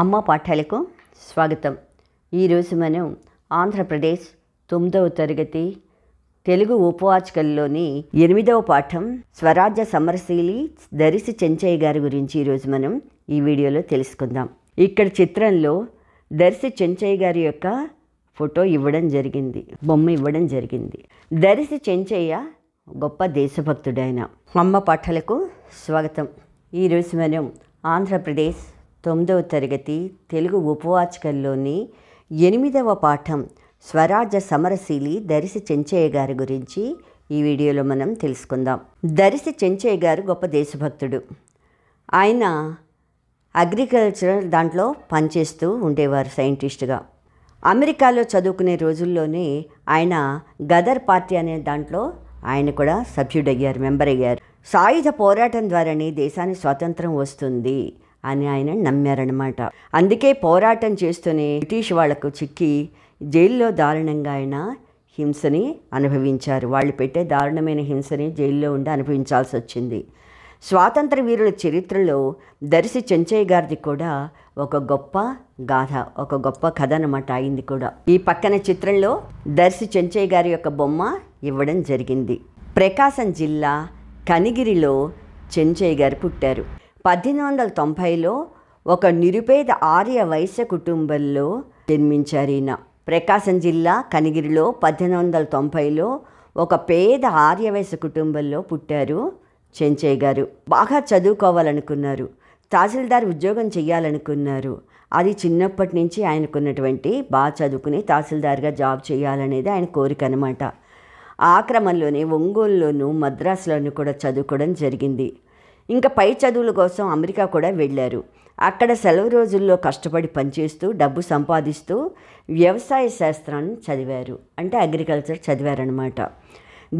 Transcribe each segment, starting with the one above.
అమ్మ పాఠాలకు స్వాగతం ఈరోజు మనం ఆంధ్రప్రదేశ్ తొమ్మిదవ తరగతి తెలుగు ఉపవాచకల్లోని ఎనిమిదవ పాఠం స్వరాజ్య సమరశీలి దరిసి చెంచయ్య గారి గురించి ఈరోజు మనం ఈ వీడియోలో తెలుసుకుందాం ఇక్కడ చిత్రంలో దర్శి చెంచయ్య గారి యొక్క ఫోటో ఇవ్వడం జరిగింది బొమ్మ ఇవ్వడం జరిగింది దరిసి చెంచయ్య గొప్ప దేశభక్తుడైన అమ్మ పాఠాలకు స్వాగతం ఈరోజు మనం ఆంధ్రప్రదేశ్ తొమ్మిదవ తరగతి తెలుగు ఉపవాచకంలోని ఎనిమిదవ పాఠం స్వరాజ్య సమరశీలి దరిశి చెంచయ్య గారి గురించి ఈ వీడియోలో మనం తెలుసుకుందాం దరిశి చెంచయ్య గారు గొప్ప దేశభక్తుడు ఆయన అగ్రికల్చరల్ దాంట్లో పనిచేస్తూ ఉండేవారు సైంటిస్ట్గా అమెరికాలో చదువుకునే రోజుల్లోనే ఆయన గదర్ పార్టీ అనే దాంట్లో ఆయన కూడా సభ్యుడయ్యారు మెంబర్ అయ్యారు సాయుధ పోరాటం ద్వారానే దేశానికి స్వాతంత్రం వస్తుంది అని ఆయన నమ్మారనమాట అందుకే పోరాటం చేస్తూనే బ్రిటిష్ వాళ్లకు చిక్కి జైల్లో దారుణంగా ఆయన హింసని అనుభవించారు వాళ్ళు పెట్టే దారుణమైన హింసని జైల్లో ఉండి అనుభవించాల్సి వచ్చింది స్వాతంత్ర వీరుల చరిత్రలో దర్శి చెంచయ్య గారిది కూడా ఒక గొప్ప గాథ ఒక గొప్ప కథ అనమాట అయింది కూడా ఈ పక్కన చిత్రంలో దర్శి చెంచయ్య గారి యొక్క బొమ్మ ఇవ్వడం జరిగింది ప్రకాశం జిల్లా కనిగిరిలో చెంచయ్య గారు పుట్టారు పద్దెనిమిది వందల తొంభైలో ఒక నిరుపేద ఆర్య వైశ్య కుటుంబంలో జన్మించారు ఈయన ప్రకాశం జిల్లా కనిగిరిలో పద్దెనిమిది వందల తొంభైలో ఒక పేద ఆర్య ఆర్యవైశ్య కుటుంబంలో పుట్టారు చెంచయ్య గారు బాగా చదువుకోవాలనుకున్నారు తహసీల్దార్ ఉద్యోగం చేయాలనుకున్నారు అది చిన్నప్పటి నుంచి ఆయనకున్నటువంటి బాగా చదువుకుని తహసీల్దార్గా జాబ్ చేయాలనేది ఆయన కోరిక అనమాట ఆ క్రమంలోనే మద్రాసులోనూ కూడా చదువుకోవడం జరిగింది ఇంకా పై చదువుల కోసం అమెరికా కూడా వెళ్ళారు అక్కడ సెలవు రోజుల్లో కష్టపడి పనిచేస్తూ డబ్బు సంపాదిస్తూ వ్యవసాయ శాస్త్రాన్ని చదివారు అంటే అగ్రికల్చర్ చదివారనమాట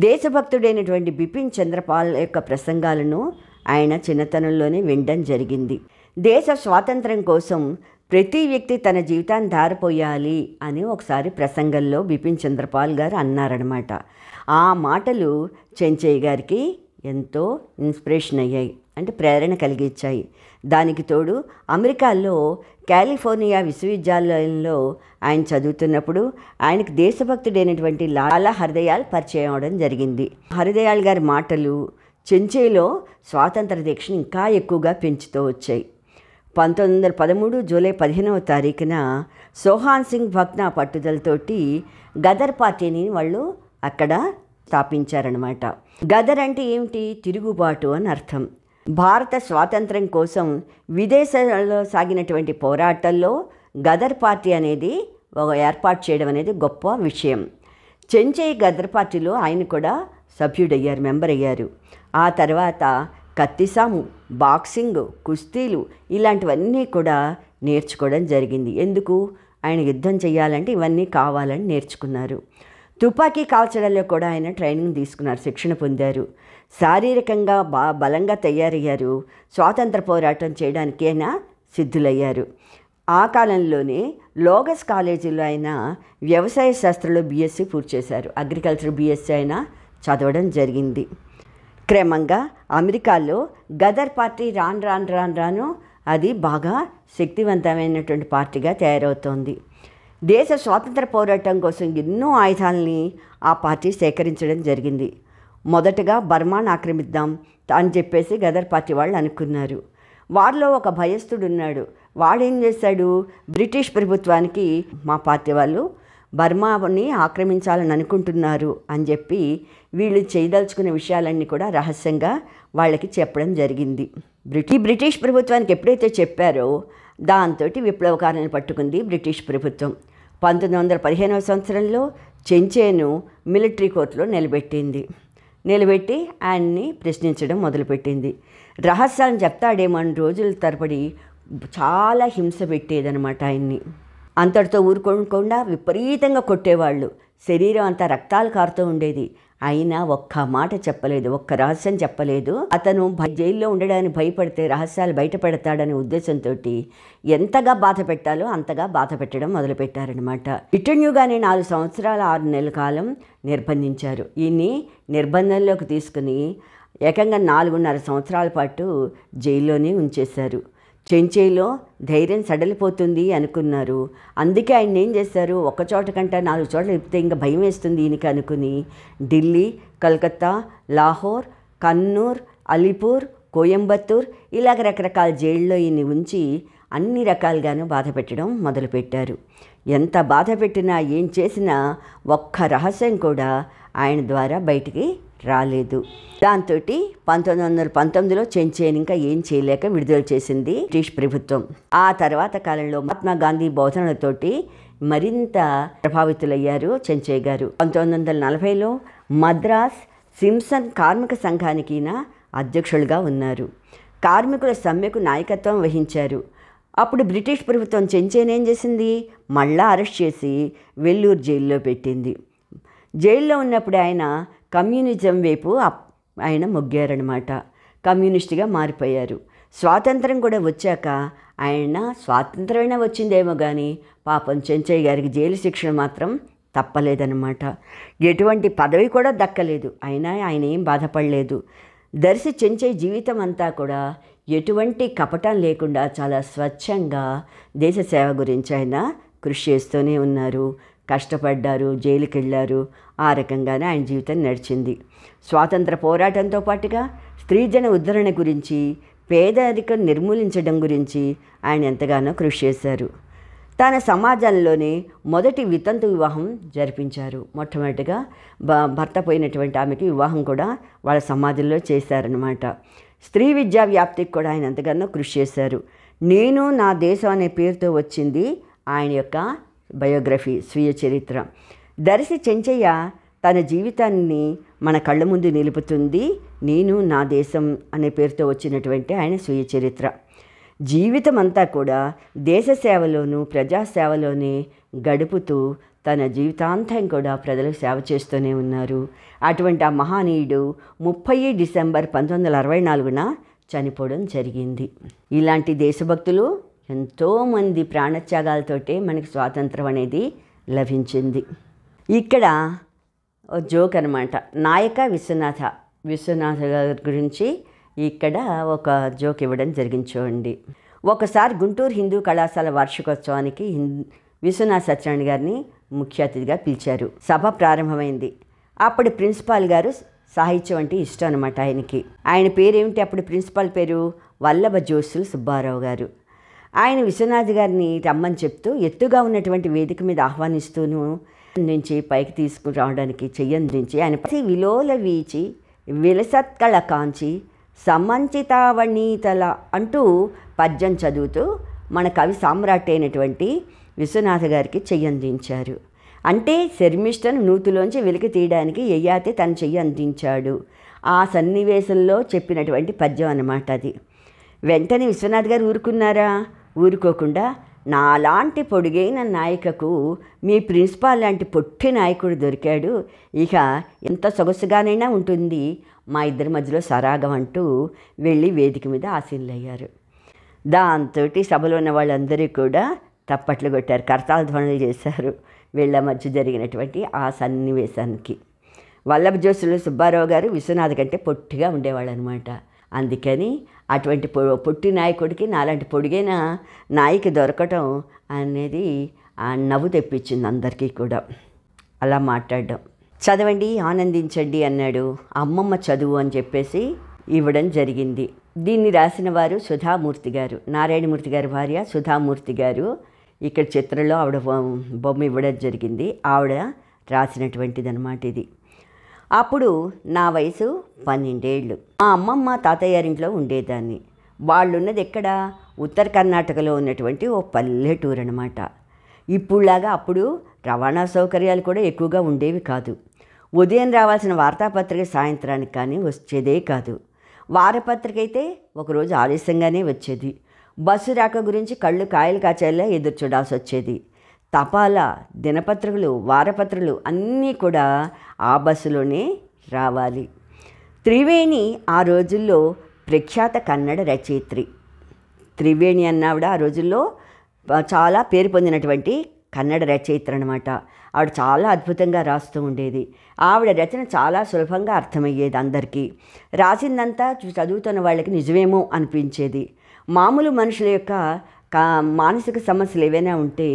దేశభక్తుడైనటువంటి బిపిన్ చంద్రపాల్ యొక్క ప్రసంగాలను ఆయన చిన్నతనంలోనే వినడం జరిగింది దేశ స్వాతంత్రం కోసం ప్రతి వ్యక్తి తన జీవితాన్ని దారిపోయాలి అని ఒకసారి ప్రసంగంలో బిపిన్ చంద్రపాల్ గారు అన్నారనమాట ఆ మాటలు చెంచయ్య గారికి ఎంతో ఇన్స్పిరేషన్ అయ్యాయి అంటే ప్రేరణ కలిగించాయి దానికి తోడు అమెరికాలో కాలిఫోర్నియా విశ్వవిద్యాలయంలో ఆయన చదువుతున్నప్పుడు ఆయనకు దేశభక్తుడైనటువంటి లాలా హరిదయాలు పరిచయం అవడం జరిగింది హరిదయాల్ గారి మాటలు చెంచేలో స్వాతంత్ర దీక్షను ఇంకా ఎక్కువగా పెంచుతూ వచ్చాయి పంతొమ్మిది వందల పదమూడు జూలై పదిహేనవ తారీఖున సోహాన్ సింగ్ భక్నా పట్టుదలతోటి గదర్ పార్టీని వాళ్ళు అక్కడ స్థాపించారనమాట గదర్ అంటే ఏమిటి తిరుగుబాటు అని అర్థం భారత స్వాతంత్రం కోసం విదేశాల్లో సాగినటువంటి పోరాటాల్లో గదర్ పార్టీ అనేది ఒక ఏర్పాటు చేయడం అనేది గొప్ప విషయం చెంచయ్య గదర్ పార్టీలో ఆయన కూడా సభ్యుడయ్యారు మెంబర్ అయ్యారు ఆ తర్వాత కత్తిసాము బాక్సింగ్ కుస్తీలు ఇలాంటివన్నీ కూడా నేర్చుకోవడం జరిగింది ఎందుకు ఆయన యుద్ధం చేయాలంటే ఇవన్నీ కావాలని నేర్చుకున్నారు తుపాకీ కాల్చడంలో కూడా ఆయన ట్రైనింగ్ తీసుకున్నారు శిక్షణ పొందారు శారీరకంగా బా బలంగా తయారయ్యారు స్వాతంత్ర పోరాటం చేయడానికి ఆయన సిద్ధులయ్యారు ఆ కాలంలోనే లోగస్ కాలేజీలో ఆయన వ్యవసాయ శాస్త్రంలో బీఎస్సీ పూర్తి చేశారు అగ్రికల్చర్ బీఎస్సీ ఆయన చదవడం జరిగింది క్రమంగా అమెరికాలో గదర్ పార్టీ రాను రాను రాను రాను అది బాగా శక్తివంతమైనటువంటి పార్టీగా తయారవుతోంది దేశ స్వాతంత్ర పోరాటం కోసం ఎన్నో ఆయుధాలని ఆ పార్టీ సేకరించడం జరిగింది మొదటగా బర్మాను ఆక్రమిద్దాం అని చెప్పేసి గదర్ పార్టీ వాళ్ళు అనుకున్నారు వారిలో ఒక భయస్థుడు ఉన్నాడు వాడేం చేశాడు బ్రిటిష్ ప్రభుత్వానికి మా పార్టీ వాళ్ళు బర్మాని ఆక్రమించాలని అనుకుంటున్నారు అని చెప్పి వీళ్ళు చేయదలుచుకున్న విషయాలన్నీ కూడా రహస్యంగా వాళ్ళకి చెప్పడం జరిగింది బ్రిటి బ్రిటిష్ ప్రభుత్వానికి ఎప్పుడైతే చెప్పారో దాంతో విప్లవకారాన్ని పట్టుకుంది బ్రిటిష్ ప్రభుత్వం పంతొమ్మిది వందల పదిహేనవ సంవత్సరంలో చెంచేను మిలిటరీ కోర్టులో నిలబెట్టింది నిలబెట్టి ఆయన్ని ప్రశ్నించడం మొదలుపెట్టింది రహస్యాలను చెప్తాడేమని రోజుల తరబడి చాలా హింస పెట్టేదనమాట ఆయన్ని అంతటితో ఊరుకోకుండా విపరీతంగా కొట్టేవాళ్ళు శరీరం అంతా రక్తాలు కారుతూ ఉండేది అయినా ఒక్క మాట చెప్పలేదు ఒక్క రహస్యం చెప్పలేదు అతను జైల్లో ఉండడానికి భయపడితే రహస్యాలు బయటపెడతాడనే ఉద్దేశంతో ఎంతగా బాధ పెట్టాలో అంతగా బాధ పెట్టడం మొదలుపెట్టారనమాట ఇటన్యూగానే నాలుగు సంవత్సరాల ఆరు నెలల కాలం నిర్బంధించారు ఈయన్ని నిర్బంధంలోకి తీసుకుని ఏకంగా నాలుగున్నర సంవత్సరాల పాటు జైల్లోనే ఉంచేశారు చెంచేలో ధైర్యం సడలిపోతుంది అనుకున్నారు అందుకే ఆయన ఏం చేశారు చోట కంటే నాలుగు చోట్ల చెప్తే ఇంకా భయం వేస్తుంది ఈయనకి అనుకుని ఢిల్లీ కలకత్తా లాహోర్ కన్నూర్ అలీపూర్ కోయంబత్తూర్ ఇలాగ రకరకాల జైల్లో ఈయన్ని ఉంచి అన్ని రకాలుగాను బాధ పెట్టడం మొదలుపెట్టారు ఎంత బాధ పెట్టినా ఏం చేసినా ఒక్క రహస్యం కూడా ఆయన ద్వారా బయటికి రాలేదు దాంతో పంతొమ్మిది వందల పంతొమ్మిదిలో చెంచేన్ ఇంకా ఏం చేయలేక విడుదల చేసింది బ్రిటిష్ ప్రభుత్వం ఆ తర్వాత కాలంలో మహాత్మా గాంధీ బోధనలతోటి మరింత ప్రభావితులయ్యారు చెంచే గారు పంతొమ్మిది వందల నలభైలో మద్రాస్ సింసన్ కార్మిక సంఘానికి అధ్యక్షులుగా ఉన్నారు కార్మికుల సమ్మెకు నాయకత్వం వహించారు అప్పుడు బ్రిటిష్ ప్రభుత్వం ఏం చేసింది మళ్ళా అరెస్ట్ చేసి వెల్లూరు జైల్లో పెట్టింది జైల్లో ఉన్నప్పుడు ఆయన కమ్యూనిజం వైపు ఆయన మొగ్గారనమాట కమ్యూనిస్టుగా మారిపోయారు స్వాతంత్రం కూడా వచ్చాక ఆయన స్వాతంత్రమైన వచ్చిందేమో కానీ పాపం చెంచయ్య గారికి జైలు శిక్షణ మాత్రం తప్పలేదనమాట ఎటువంటి పదవి కూడా దక్కలేదు అయినా ఆయన ఏం బాధపడలేదు దర్శి చెంచయ్య జీవితం అంతా కూడా ఎటువంటి కపటం లేకుండా చాలా స్వచ్ఛంగా దేశ సేవ గురించి ఆయన కృషి చేస్తూనే ఉన్నారు కష్టపడ్డారు జైలుకి వెళ్ళారు ఆ రకంగానే ఆయన జీవితం నడిచింది స్వాతంత్ర పోరాటంతో పాటుగా స్త్రీజన ఉద్ధరణ గురించి పేదరికం నిర్మూలించడం గురించి ఆయన ఎంతగానో కృషి చేశారు తన సమాజంలోనే మొదటి వితంతు వివాహం జరిపించారు మొట్టమొదటిగా భర్త పోయినటువంటి ఆమెకి వివాహం కూడా వాళ్ళ సమాజంలో చేశారనమాట స్త్రీ విద్యా వ్యాప్తికి కూడా ఆయన ఎంతగానో కృషి చేశారు నేను నా దేశం అనే పేరుతో వచ్చింది ఆయన యొక్క బయోగ్రఫీ స్వీయ చరిత్ర దర్శి చెంచయ్య తన జీవితాన్ని మన కళ్ళ ముందు నిలుపుతుంది నేను నా దేశం అనే పేరుతో వచ్చినటువంటి ఆయన స్వీయ చరిత్ర జీవితం అంతా కూడా దేశ సేవలోనూ ప్రజాసేవలోనే గడుపుతూ తన జీవితాంతం కూడా ప్రజలకు సేవ చేస్తూనే ఉన్నారు అటువంటి ఆ మహానీయుడు ముప్పై డిసెంబర్ పంతొమ్మిది వందల అరవై నాలుగున చనిపోవడం జరిగింది ఇలాంటి దేశభక్తులు ఎంతోమంది ప్రాణత్యాగాలతోటే మనకి స్వాతంత్రం అనేది లభించింది ఇక్కడ జోక్ అనమాట నాయక విశ్వనాథ విశ్వనాథ గారి గురించి ఇక్కడ ఒక జోక్ ఇవ్వడం జరిగించండి ఒకసారి గుంటూరు హిందూ కళాశాల వార్షికోత్సవానికి విశ్వనాథ్ సత్యనారాయణ గారిని ముఖ్య అతిథిగా పిలిచారు సభ ప్రారంభమైంది అప్పుడు ప్రిన్సిపాల్ గారు సాహిత్యం అంటే ఇష్టం అనమాట ఆయనకి ఆయన పేరేమిటి అప్పుడు ప్రిన్సిపాల్ పేరు వల్లభ జోసులు సుబ్బారావు గారు ఆయన విశ్వనాథ్ గారిని రమ్మని చెప్తూ ఎత్తుగా ఉన్నటువంటి వేదిక మీద ఆహ్వానిస్తూను నుంచి పైకి తీసుకురావడానికి చెయ్యందించి ఆయన విలోల వీచి విలసత్కళ కాంచి సమంచితావణీతల అంటూ పద్యం చదువుతూ మన కవి సామ్రాట్ అయినటువంటి విశ్వనాథ గారికి చెయ్యందించారు అంటే శర్మిష్టను నూతులోంచి వెలికి తీయడానికి ఎయ్యాతే తన చెయ్యి అందించాడు ఆ సన్నివేశంలో చెప్పినటువంటి పద్యం అన్నమాట అది వెంటనే విశ్వనాథ్ గారు ఊరుకున్నారా ఊరుకోకుండా నాలాంటి పొడుగైన నాయకకు మీ ప్రిన్సిపాల్ లాంటి పొట్టి నాయకుడు దొరికాడు ఇక ఎంత సొగసుగానైనా ఉంటుంది మా ఇద్దరి మధ్యలో సరాగం అంటూ వెళ్ళి వేదిక మీద ఆశీనులయ్యారు దాంతో సభలో ఉన్న వాళ్ళందరూ కూడా తప్పట్లు కొట్టారు కరతాల ధ్వనులు చేశారు వీళ్ళ మధ్య జరిగినటువంటి ఆ సన్నివేశానికి వల్లభ జోషులు సుబ్బారావు గారు విశ్వనాథ్ కంటే పొట్టిగా ఉండేవాళ్ళు అనమాట అందుకని అటువంటి పొట్టి నాయకుడికి నాలాంటి పొడిగైన నాయకి దొరకటం అనేది ఆ నవ్వు తెప్పించింది అందరికీ కూడా అలా మాట్లాడడం చదవండి ఆనందించండి అన్నాడు అమ్మమ్మ చదువు అని చెప్పేసి ఇవ్వడం జరిగింది దీన్ని రాసిన వారు సుధామూర్తి గారు నారాయణమూర్తి గారి భార్య సుధామూర్తి గారు ఇక్కడ చిత్రంలో ఆవిడ బొమ్మ ఇవ్వడం జరిగింది ఆవిడ రాసినటువంటిది అనమాట ఇది అప్పుడు నా వయసు పన్నెండేళ్ళు మా అమ్మమ్మ తాతయ్యారింట్లో ఉండేదాన్ని వాళ్ళున్నది ఎక్కడ ఉత్తర కర్ణాటకలో ఉన్నటువంటి ఓ పల్లెటూరు అనమాట ఇప్పుడులాగా అప్పుడు రవాణా సౌకర్యాలు కూడా ఎక్కువగా ఉండేవి కాదు ఉదయం రావాల్సిన వార్తాపత్రిక సాయంత్రానికి కానీ వచ్చేదే కాదు వారపత్రిక అయితే ఒకరోజు ఆలస్యంగానే వచ్చేది బస్సు రాక గురించి కళ్ళు కాయలు కాచేలా ఎదురు చూడాల్సి వచ్చేది తపాలా దినపత్రికలు వారపత్రికలు అన్నీ కూడా ఆ బస్సులోనే రావాలి త్రివేణి ఆ రోజుల్లో ప్రఖ్యాత కన్నడ రచయిత్రి త్రివేణి అన్నావిడ ఆ రోజుల్లో చాలా పేరు పొందినటువంటి కన్నడ రచయిత్ర అనమాట ఆవిడ చాలా అద్భుతంగా రాస్తూ ఉండేది ఆవిడ రచన చాలా సులభంగా అర్థమయ్యేది అందరికీ రాసిందంతా చదువుతున్న వాళ్ళకి నిజమేమో అనిపించేది మామూలు మనుషుల యొక్క కా మానసిక సమస్యలు ఏవైనా ఉంటే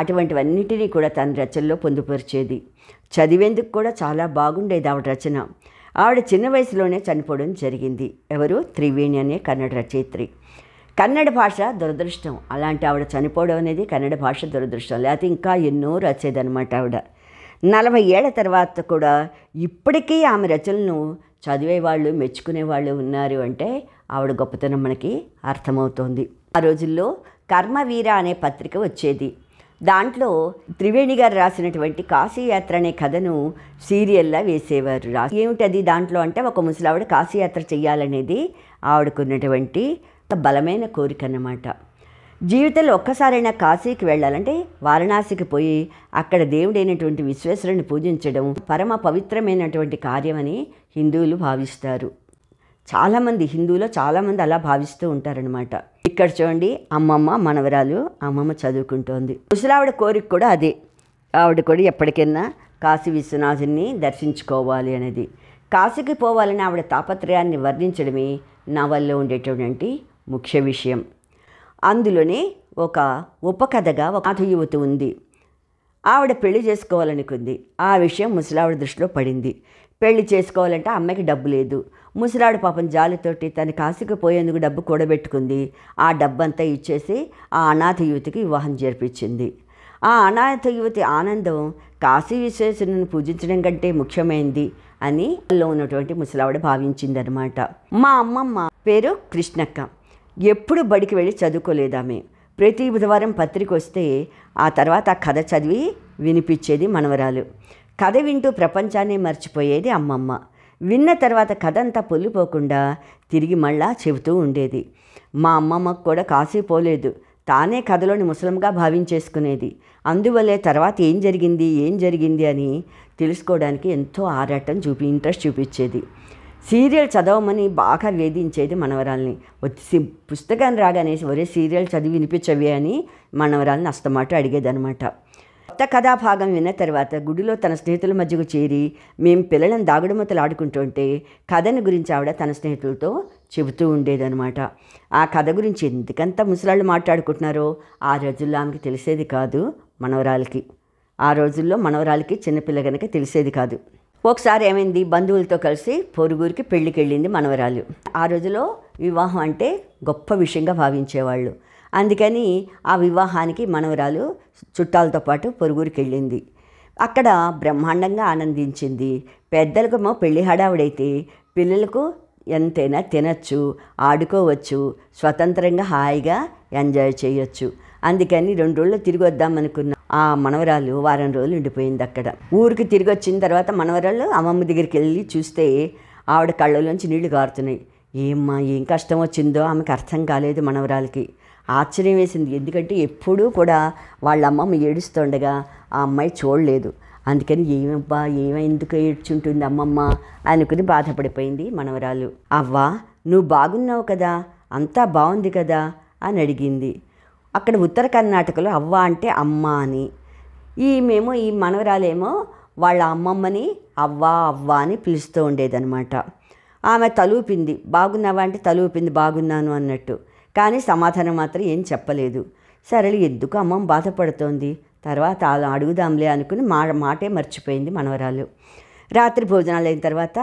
అటువంటివన్నిటినీ కూడా తన రచనలో పొందుపరిచేది చదివేందుకు కూడా చాలా బాగుండేది ఆవిడ రచన ఆవిడ చిన్న వయసులోనే చనిపోవడం జరిగింది ఎవరు త్రివేణి అనే కన్నడ రచయిత్రి కన్నడ భాష దురదృష్టం అలాంటి ఆవిడ చనిపోవడం అనేది కన్నడ భాష దురదృష్టం లేకపోతే ఇంకా ఎన్నో రచేదనమాట ఆవిడ నలభై ఏళ్ల తర్వాత కూడా ఇప్పటికీ ఆమె రచనలను చదివేవాళ్ళు వాళ్ళు ఉన్నారు అంటే ఆవిడ గొప్పతనం మనకి అర్థమవుతోంది ఆ రోజుల్లో కర్మవీర అనే పత్రిక వచ్చేది దాంట్లో త్రివేణి గారు రాసినటువంటి కాశీయాత్ర అనే కథను సీరియల్లా వేసేవారు రా ఏమిటది దాంట్లో అంటే ఒక ముసలావిడ కాశీయాత్ర చేయాలనేది ఆవిడకున్నటువంటి బలమైన కోరిక అన్నమాట జీవితంలో ఒక్కసారైనా కాశీకి వెళ్ళాలంటే వారణాసికి పోయి అక్కడ దేవుడైనటువంటి విశ్వేశ్వరుని పూజించడం పరమ పవిత్రమైనటువంటి కార్యమని హిందువులు భావిస్తారు చాలామంది హిందువులో చాలామంది అలా భావిస్తూ ఉంటారనమాట ఇక్కడ చూడండి అమ్మమ్మ మనవరాలు అమ్మమ్మ చదువుకుంటోంది ముసలావిడ కోరిక కూడా అదే ఆవిడ కూడా ఎప్పటికైనా కాశీ విశ్వనాథుని దర్శించుకోవాలి అనేది కాశీకి పోవాలని ఆవిడ తాపత్రయాన్ని వర్ణించడమే నవల్లో ఉండేటటువంటి ముఖ్య విషయం అందులోనే ఒక ఉపకథగా ఒక నాథ ఉంది ఆవిడ పెళ్లి చేసుకోవాలనుకుంది ఆ విషయం ముసలావిడ దృష్టిలో పడింది పెళ్లి చేసుకోవాలంటే అమ్మాయికి డబ్బు లేదు ముసిరాడు పాపం జాలితోటి తన కాశీకి పోయేందుకు డబ్బు కూడబెట్టుకుంది ఆ డబ్బంతా ఇచ్చేసి ఆ అనాథ యువతికి వివాహం జరిపించింది ఆ అనాథ యువతి ఆనందం కాశీ విశ్వేశ్వరుని పూజించడం కంటే ముఖ్యమైంది అని అందులో ఉన్నటువంటి ముసలావిడ భావించిందనమాట మా అమ్మమ్మ పేరు కృష్ణక్క ఎప్పుడు బడికి వెళ్ళి చదువుకోలేదామె ప్రతి బుధవారం పత్రిక వస్తే ఆ తర్వాత ఆ కథ చదివి వినిపించేది మనవరాలు కథ వింటూ ప్రపంచాన్ని మర్చిపోయేది అమ్మమ్మ విన్న తర్వాత కథంతా పొల్లిపోకుండా తిరిగి మళ్ళా చెబుతూ ఉండేది మా అమ్మమ్మకు కూడా కాసే పోలేదు తానే కథలోని ముసలంగా భావించేసుకునేది అందువల్లే తర్వాత ఏం జరిగింది ఏం జరిగింది అని తెలుసుకోవడానికి ఎంతో ఆరాటం చూపి ఇంట్రెస్ట్ చూపించేది సీరియల్ చదవమని బాగా వేధించేది మనవరాల్ని వచ్చి పుస్తకాన్ని రాగానే ఒరే సీరియల్ చదివి వినిపించవి అని మనవరాల్ని అస్తమాట అడిగేదనమాట కొత్త కథాభాగం విన్న తర్వాత గుడిలో తన స్నేహితుల మధ్యకు చేరి మేము పిల్లలను దాగుడుమతలు ఆడుకుంటుంటే కథను గురించి ఆవిడ తన స్నేహితులతో చెబుతూ ఉండేదనమాట ఆ కథ గురించి ఎందుకంత ముసలాళ్ళు మాట్లాడుకుంటున్నారో ఆ రోజుల్లో ఆమెకి తెలిసేది కాదు మనవరాలకి ఆ రోజుల్లో మనవరాలకి చిన్నపిల్ల కనుక తెలిసేది కాదు ఒకసారి ఏమైంది బంధువులతో కలిసి పొరుగురికి పెళ్ళికెళ్ళింది వెళ్ళింది మనవరాలు ఆ రోజులో వివాహం అంటే గొప్ప విషయంగా భావించేవాళ్ళు అందుకని ఆ వివాహానికి మనవరాలు చుట్టాలతో పాటు పొరుగురికి వెళ్ళింది అక్కడ బ్రహ్మాండంగా ఆనందించింది మా పెళ్లి హడావుడైతే పిల్లలకు ఎంతైనా తినచ్చు ఆడుకోవచ్చు స్వతంత్రంగా హాయిగా ఎంజాయ్ చేయొచ్చు అందుకని రెండు రోజులు తిరిగి వద్దామనుకున్న ఆ మనవరాలు వారం రోజులు ఉండిపోయింది అక్కడ ఊరికి తిరిగి వచ్చిన తర్వాత మనవరాలు అమ్మమ్మ దగ్గరికి వెళ్ళి చూస్తే ఆవిడ కళ్ళలోంచి నీళ్లు కారుతున్నాయి ఏమ్మా ఏం కష్టం వచ్చిందో ఆమెకు అర్థం కాలేదు మనవరాలకి ఆశ్చర్యం వేసింది ఎందుకంటే ఎప్పుడూ కూడా వాళ్ళ అమ్మమ్మ ఏడుస్తుండగా ఆ అమ్మాయి చూడలేదు అందుకని ఏమబ్బా ఎందుకు ఏడ్చుంటుంది అమ్మమ్మ అనుకుని బాధపడిపోయింది మనవరాలు అవ్వా నువ్వు బాగున్నావు కదా అంతా బాగుంది కదా అని అడిగింది అక్కడ ఉత్తర కర్ణాటకలో అవ్వ అంటే అమ్మ అని ఈ మేము ఈ మనవరాలేమో వాళ్ళ అమ్మమ్మని అవ్వ అవ్వ అని పిలుస్తూ ఉండేదనమాట ఆమె తలూపింది బాగున్నావా అంటే తలూపింది బాగున్నాను అన్నట్టు కానీ సమాధానం మాత్రం ఏం చెప్పలేదు సరళి ఎందుకు అమ్మమ్మ బాధపడుతోంది తర్వాత అలా అడుగుదాంలే అనుకుని మా మాటే మర్చిపోయింది మనవరాలు రాత్రి భోజనాలు అయిన తర్వాత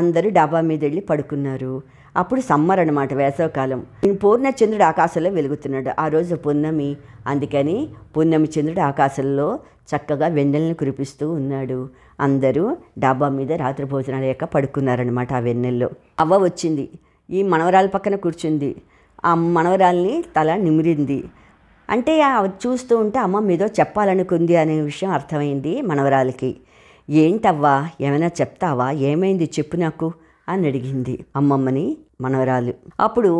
అందరూ డాబా మీద వెళ్ళి పడుకున్నారు అప్పుడు సమ్మర్ అనమాట వేసవకాలం పూర్ణచంద్రుడు ఆకాశంలో వెలుగుతున్నాడు ఆ రోజు పున్నమి అందుకని పున్నమి చంద్రుడు ఆకాశంలో చక్కగా వెన్నెలను కురిపిస్తూ ఉన్నాడు అందరూ డాబా మీద రాత్రి భోజనాలు లేక పడుకున్నారనమాట ఆ వెన్నెల్లో అవ్వ వచ్చింది ఈ మనవరాల పక్కన కూర్చుంది ఆ మనవరాల్ని తల నిమిరింది అంటే అవి చూస్తూ ఉంటే అమ్మ మీదో చెప్పాలనుకుంది అనే విషయం అర్థమైంది మనవరాలకి ఏంటవ్వా ఏమైనా చెప్తావా ఏమైంది చెప్పు నాకు అని అడిగింది అమ్మమ్మని మనవరాలు అప్పుడు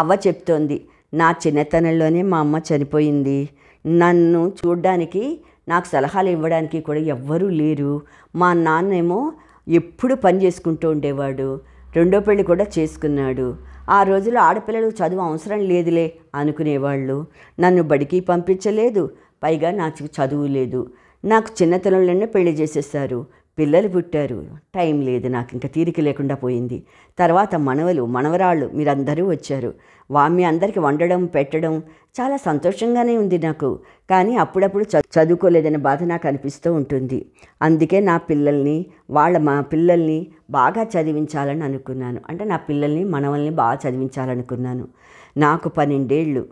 అవ్వ చెప్తోంది నా చిన్నతనంలోనే మా అమ్మ చనిపోయింది నన్ను చూడ్డానికి నాకు సలహాలు ఇవ్వడానికి కూడా ఎవ్వరూ లేరు మా నాన్నేమో ఎప్పుడు పని చేసుకుంటూ ఉండేవాడు రెండో పెళ్ళి కూడా చేసుకున్నాడు ఆ రోజులో ఆడపిల్లలు చదువు అవసరం లేదులే అనుకునేవాళ్ళు నన్ను బడికి పంపించలేదు పైగా నాకు చదువు లేదు నాకు చిన్నతనంలోనే పెళ్లి చేసేసారు పిల్లలు పుట్టారు టైం లేదు నాకు ఇంకా తీరిక లేకుండా పోయింది తర్వాత మనవలు మనవరాళ్ళు మీరందరూ వచ్చారు వామి అందరికి వండడం పెట్టడం చాలా సంతోషంగానే ఉంది నాకు కానీ అప్పుడప్పుడు చదువుకోలేదనే బాధ నాకు అనిపిస్తూ ఉంటుంది అందుకే నా పిల్లల్ని వాళ్ళ మా పిల్లల్ని బాగా చదివించాలని అనుకున్నాను అంటే నా పిల్లల్ని మనవల్ని బాగా చదివించాలనుకున్నాను నాకు పన్నెండేళ్ళు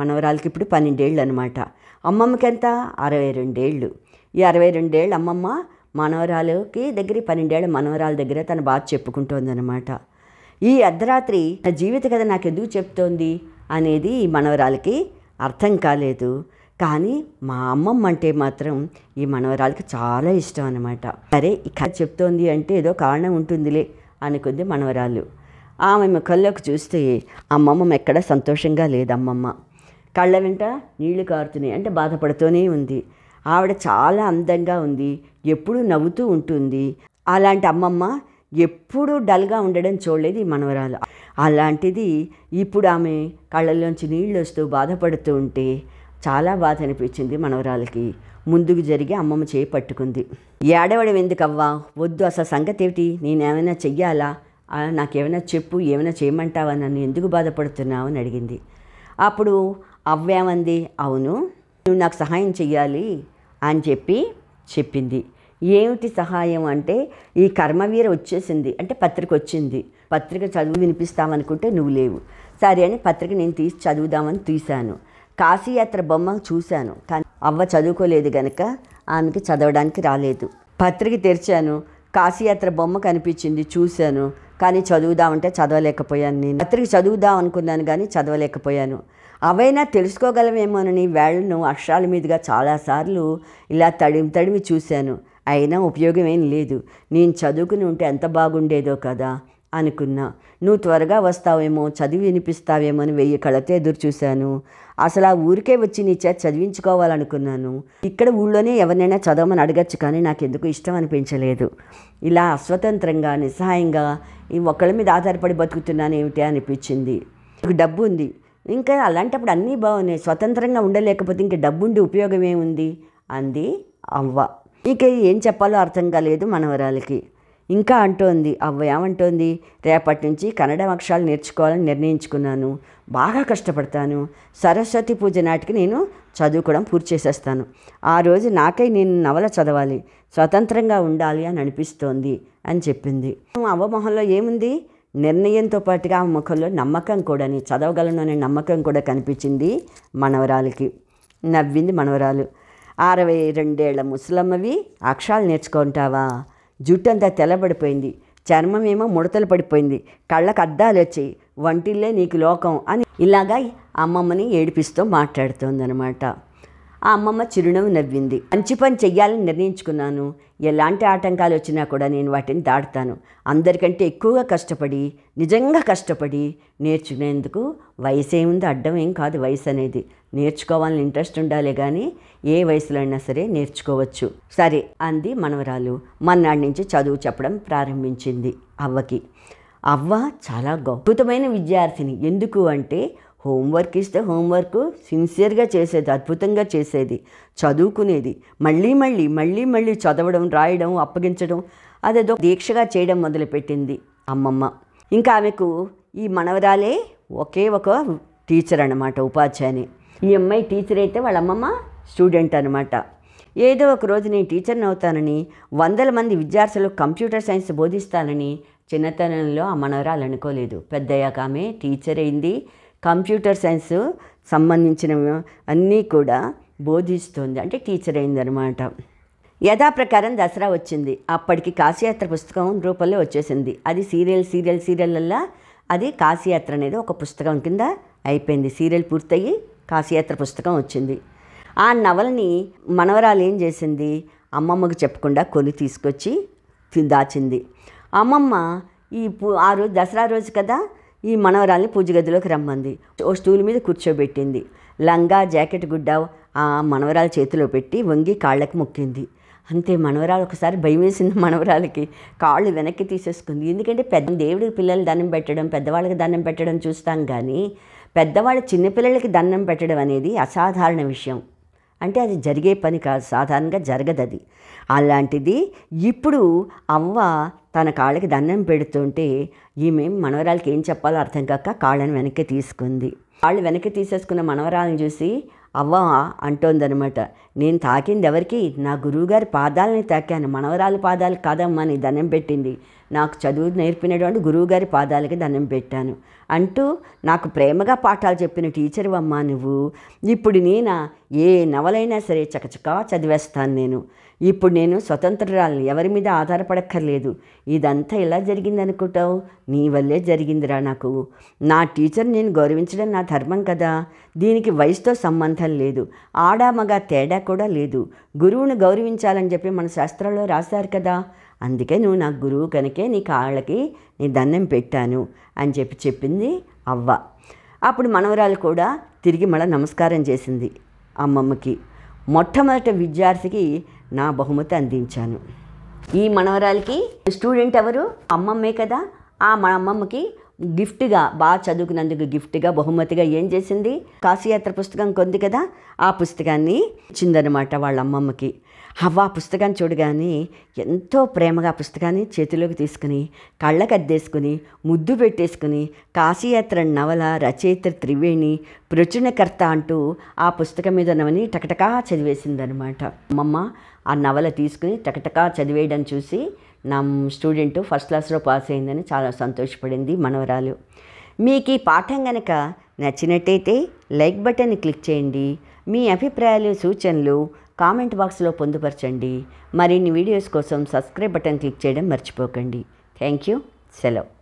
మనవరాలకి ఇప్పుడు పన్నెండేళ్ళు అనమాట అమ్మమ్మకి ఎంత అరవై రెండేళ్ళు ఈ అరవై రెండేళ్ళు అమ్మమ్మ మనోరాలుకి దగ్గర పన్నెండేళ్ళ మనవరాల దగ్గర తన బాధ చెప్పుకుంటోందనమాట ఈ అర్ధరాత్రి నా జీవిత కథ నాకు ఎందుకు చెప్తోంది అనేది ఈ మనవరాలకి అర్థం కాలేదు కానీ మా అమ్మమ్మ అంటే మాత్రం ఈ మనవరాలకి చాలా ఇష్టం అనమాట సరే ఈ కథ చెప్తోంది అంటే ఏదో కారణం ఉంటుందిలే అనుకుంది మనవరాలు ఆమె ముఖంలోకి చూస్తే అమ్మమ్మ ఎక్కడ సంతోషంగా లేదు అమ్మమ్మ కళ్ళ వెంట నీళ్లు కారుతున్నాయి అంటే బాధపడుతూనే ఉంది ఆవిడ చాలా అందంగా ఉంది ఎప్పుడూ నవ్వుతూ ఉంటుంది అలాంటి అమ్మమ్మ ఎప్పుడూ డల్గా ఉండడం చూడలేదు ఈ మనవరాలు అలాంటిది ఇప్పుడు ఆమె కళ్ళల్లోంచి నీళ్ళు వస్తూ బాధపడుతూ ఉంటే చాలా బాధ అనిపించింది మనవరాలకి ముందుకు జరిగి అమ్మమ్మ చేయి పట్టుకుంది ఏడవడం ఎందుకవ్వా వద్దు అసలు సంగతి ఏమిటి నేనేమైనా చెయ్యాలా నాకేమైనా చెప్పు ఏమైనా చేయమంటావా నన్ను ఎందుకు బాధపడుతున్నావు అని అడిగింది అప్పుడు అవ్వేమంది అవును నువ్వు నాకు సహాయం చెయ్యాలి అని చెప్పి చెప్పింది ఏమిటి సహాయం అంటే ఈ కర్మవీర వచ్చేసింది అంటే పత్రిక వచ్చింది పత్రిక చదువు వినిపిస్తామనుకుంటే నువ్వు లేవు సరే అని పత్రిక నేను తీసి చదువుదామని తీశాను కాశీయాత్ర బొమ్మ చూశాను కానీ అవ్వ చదువుకోలేదు కనుక ఆమెకి చదవడానికి రాలేదు పత్రిక తెరిచాను కాశీయాత్ర బొమ్మ కనిపించింది చూశాను కానీ చదువుదామంటే చదవలేకపోయాను నేను పత్రిక చదువుదాం అనుకున్నాను కానీ చదవలేకపోయాను అవైనా తెలుసుకోగలమేమోనని వేళ్లను అక్షరాల మీదుగా చాలాసార్లు ఇలా తడిమి తడిమి చూశాను అయినా ఉపయోగమేం లేదు నేను చదువుకుని ఉంటే ఎంత బాగుండేదో కదా అనుకున్నా నువ్వు త్వరగా వస్తావేమో చదివి వినిపిస్తావేమో అని వెయ్యి కళతో ఎదురు చూశాను అసలు ఆ ఊరికే వచ్చి నీ చేత చదివించుకోవాలనుకున్నాను ఇక్కడ ఊళ్ళోనే ఎవరినైనా చదవమని అడగచ్చు కానీ నాకు ఎందుకు ఇష్టం అనిపించలేదు ఇలా అస్వతంత్రంగా నిస్సహాయంగా ఈ ఒక్కళ్ళ మీద ఆధారపడి బతుకుతున్నాను ఏమిటి అనిపించింది డబ్బు ఉంది ఇంకా అలాంటప్పుడు అన్నీ బాగున్నాయి స్వతంత్రంగా ఉండలేకపోతే ఇంక డబ్బుండి ఉపయోగం ఏముంది అంది అవ్వ ఇక ఏం చెప్పాలో అర్థం కాలేదు మనవరాలకి ఇంకా అంటోంది అవ్వ ఏమంటోంది రేపటి నుంచి కన్నడ అక్షరాలు నేర్చుకోవాలని నిర్ణయించుకున్నాను బాగా కష్టపడతాను సరస్వతి పూజ నాటికి నేను చదువుకోవడం పూర్తి చేసేస్తాను ఆ రోజు నాకై నేను నవల చదవాలి స్వతంత్రంగా ఉండాలి అని అనిపిస్తోంది అని చెప్పింది అవ్వ మొహంలో ఏముంది నిర్ణయంతో పాటుగా ఆ ముఖంలో నమ్మకం కూడా నేను చదవగలను అనే నమ్మకం కూడా కనిపించింది మనవరాలకి నవ్వింది మనవరాలు అరవై రెండేళ్ల ముసలమ్మవి అక్షరాలు నేర్చుకుంటావా జుట్టంతా తెల్లబడిపోయింది చర్మం ఏమో ముడతలు పడిపోయింది కళ్ళకు అద్దాలు వచ్చాయి వంటిల్లే నీకు లోకం అని ఇలాగా అమ్మమ్మని ఏడిపిస్తూ అనమాట ఆ అమ్మమ్మ చిరునవ్వు నవ్వింది మంచి పని చెయ్యాలని నిర్ణయించుకున్నాను ఎలాంటి ఆటంకాలు వచ్చినా కూడా నేను వాటిని దాడుతాను అందరికంటే ఎక్కువగా కష్టపడి నిజంగా కష్టపడి నేర్చుకునేందుకు వయసు ఏముంది అడ్డం ఏం కాదు వయసు అనేది నేర్చుకోవాలని ఇంట్రెస్ట్ ఉండాలి కానీ ఏ వయసులో అయినా సరే నేర్చుకోవచ్చు సరే అంది మనవరాలు మన్నాడి నుంచి చదువు చెప్పడం ప్రారంభించింది అవ్వకి అవ్వ చాలా గౌతమైన విద్యార్థిని ఎందుకు అంటే హోంవర్క్ ఇస్తే హోంవర్క్ సిన్సియర్గా చేసేది అద్భుతంగా చేసేది చదువుకునేది మళ్ళీ మళ్ళీ మళ్ళీ మళ్ళీ చదవడం రాయడం అప్పగించడం అదేదో దీక్షగా చేయడం మొదలుపెట్టింది అమ్మమ్మ ఇంకా ఆమెకు ఈ మనవరాలే ఒకే ఒక టీచర్ అనమాట ఉపాధ్యాయుని ఈ అమ్మాయి టీచర్ అయితే వాళ్ళ అమ్మమ్మ స్టూడెంట్ అనమాట ఏదో ఒక రోజు నేను టీచర్ని అవుతానని వందల మంది విద్యార్థులకు కంప్యూటర్ సైన్స్ బోధిస్తానని చిన్నతనంలో ఆ మనవరాలు అనుకోలేదు పెద్దయ్యాక ఆమె టీచర్ అయింది కంప్యూటర్ సైన్స్ సంబంధించిన అన్నీ కూడా బోధిస్తుంది అంటే టీచర్ అయిందనమాట యథాప్రకారం దసరా వచ్చింది అప్పటికి కాశీయాత్ర పుస్తకం రూపంలో వచ్చేసింది అది సీరియల్ సీరియల్ సీరియల్ల అది కాశీయాత్ర అనేది ఒక పుస్తకం కింద అయిపోయింది సీరియల్ పూర్తయ్యి కాశీయాత్ర పుస్తకం వచ్చింది ఆ నవలని మనవరాలు ఏం చేసింది అమ్మమ్మకు చెప్పకుండా కొని తీసుకొచ్చి దాచింది అమ్మమ్మ ఈ ఆ రోజు దసరా రోజు కదా ఈ మనవరాల్ని పూజ గదిలోకి రమ్మంది ఓ స్టూల్ మీద కూర్చోబెట్టింది లంగా జాకెట్ గుడ్డ ఆ మనవరాల చేతిలో పెట్టి వంగి కాళ్ళకు మొక్కింది అంతే మనవరాలు ఒకసారి భయం వేసింది మనవరాలకి కాళ్ళు వెనక్కి తీసేసుకుంది ఎందుకంటే పెద్ద దేవుడికి పిల్లలు దండం పెట్టడం పెద్దవాళ్ళకి దండం పెట్టడం చూస్తాం కానీ పెద్దవాళ్ళు చిన్నపిల్లలకి దండం పెట్టడం అనేది అసాధారణ విషయం అంటే అది జరిగే పని కాదు సాధారణంగా జరగదది అలాంటిది ఇప్పుడు అవ్వ తన కాళ్ళకి దండం పెడుతుంటే ఈమె మనవరాలకి ఏం చెప్పాలో అర్థం కాక కాళ్ళని వెనక్కి తీసుకుంది కాళ్ళు వెనక్కి తీసేసుకున్న మనవరాలను చూసి అవ్వ అంటోందనమాట నేను తాకింది ఎవరికి నా గురువుగారి పాదాలని తాకాను మనవరాలి పాదాలు కాదమ్మా నీ దండం పెట్టింది నాకు చదువు నేర్పినటువంటి గురువుగారి పాదాలకి దండం పెట్టాను అంటూ నాకు ప్రేమగా పాఠాలు చెప్పిన టీచర్ అమ్మా నువ్వు ఇప్పుడు నేను ఏ నవలైనా సరే చకచకా చదివేస్తాను నేను ఇప్పుడు నేను స్వతంత్రురాలని ఎవరి మీద ఆధారపడక్కర్లేదు ఇదంతా ఎలా జరిగింది అనుకుంటావు నీ వల్లే జరిగిందిరా నాకు నా టీచర్ నేను గౌరవించడం నా ధర్మం కదా దీనికి వయసుతో సంబంధం లేదు ఆడామగ తేడా కూడా లేదు గురువును గౌరవించాలని చెప్పి మన శాస్త్రంలో రాశారు కదా అందుకే నువ్వు నా గురువు కనుకే నీ కాళ్ళకి నీ దండం పెట్టాను అని చెప్పి చెప్పింది అవ్వ అప్పుడు మనవరాలు కూడా తిరిగి మళ్ళీ నమస్కారం చేసింది అమ్మమ్మకి మొట్టమొదటి విద్యార్థికి నా బహుమతి అందించాను ఈ మనవరాలకి స్టూడెంట్ ఎవరు అమ్మమ్మే కదా ఆ మా అమ్మమ్మకి గిఫ్ట్గా బాగా చదువుకున్నందుకు గిఫ్ట్గా బహుమతిగా ఏం చేసింది కాశీయాత్ర పుస్తకం కొంది కదా ఆ పుస్తకాన్ని ఇచ్చిందనమాట వాళ్ళ అమ్మమ్మకి అవ్వ ఆ పుస్తకాన్ని చూడగానే ఎంతో ప్రేమగా పుస్తకాన్ని చేతిలోకి తీసుకుని కద్దేసుకుని ముద్దు పెట్టేసుకుని కాశీయాత్ర నవల రచయిత త్రివేణి ప్రచురణకర్త అంటూ ఆ పుస్తకం మీద నవని టకటకా చదివేసిందనమాట అమ్మమ్మ ఆ నవల తీసుకుని టకటకా చదివేయడం చూసి నా స్టూడెంట్ ఫస్ట్ క్లాస్లో పాస్ అయిందని చాలా సంతోషపడింది మనవరాలు మీకు ఈ పాఠం కనుక నచ్చినట్టయితే లైక్ బటన్ని క్లిక్ చేయండి మీ అభిప్రాయాలు సూచనలు కామెంట్ బాక్స్లో పొందుపరచండి మరిన్ని వీడియోస్ కోసం సబ్స్క్రైబ్ బటన్ క్లిక్ చేయడం మర్చిపోకండి థ్యాంక్ యూ సెలవు